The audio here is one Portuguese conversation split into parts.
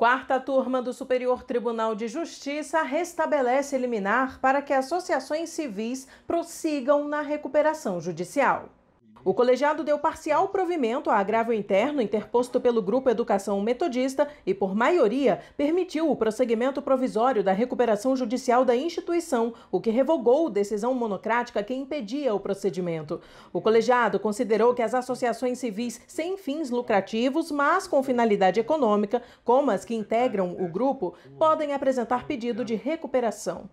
Quarta turma do Superior Tribunal de Justiça restabelece liminar para que associações civis prossigam na recuperação judicial. O colegiado deu parcial provimento a agravo interno interposto pelo Grupo Educação Metodista e, por maioria, permitiu o prosseguimento provisório da recuperação judicial da instituição, o que revogou decisão monocrática que impedia o procedimento. O colegiado considerou que as associações civis sem fins lucrativos, mas com finalidade econômica, como as que integram o grupo, podem apresentar pedido de recuperação.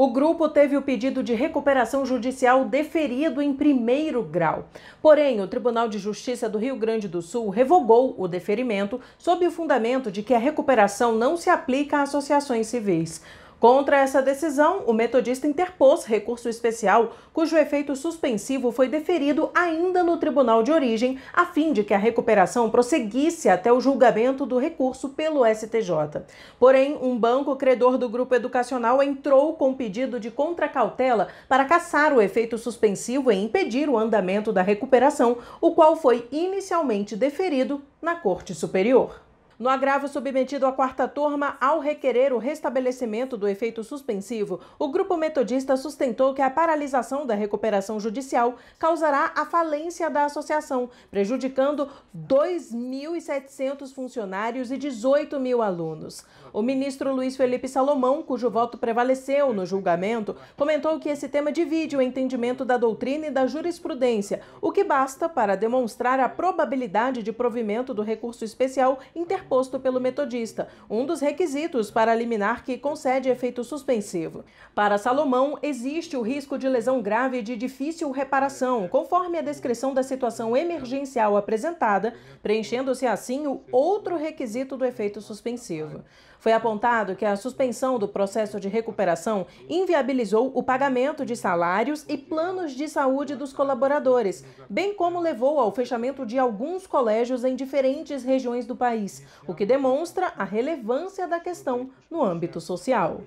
O grupo teve o pedido de recuperação judicial deferido em primeiro grau. Porém, o Tribunal de Justiça do Rio Grande do Sul revogou o deferimento sob o fundamento de que a recuperação não se aplica a associações civis. Contra essa decisão, o metodista interpôs recurso especial, cujo efeito suspensivo foi deferido ainda no tribunal de origem, a fim de que a recuperação prosseguisse até o julgamento do recurso pelo STJ. Porém, um banco credor do grupo educacional entrou com pedido de contracautela para cassar o efeito suspensivo e impedir o andamento da recuperação, o qual foi inicialmente deferido na Corte Superior. No agravo submetido à quarta turma, ao requerer o restabelecimento do efeito suspensivo, o grupo metodista sustentou que a paralisação da recuperação judicial causará a falência da associação, prejudicando 2.700 funcionários e 18 mil alunos. O ministro Luiz Felipe Salomão, cujo voto prevaleceu no julgamento, comentou que esse tema divide o entendimento da doutrina e da jurisprudência, o que basta para demonstrar a probabilidade de provimento do recurso especial interpretado pelo metodista, um dos requisitos para liminar que concede efeito suspensivo. Para Salomão, existe o risco de lesão grave de difícil reparação, conforme a descrição da situação emergencial apresentada, preenchendo-se assim o outro requisito do efeito suspensivo. Foi apontado que a suspensão do processo de recuperação inviabilizou o pagamento de salários e planos de saúde dos colaboradores, bem como levou ao fechamento de alguns colégios em diferentes regiões do país, o que demonstra a relevância da questão no âmbito social.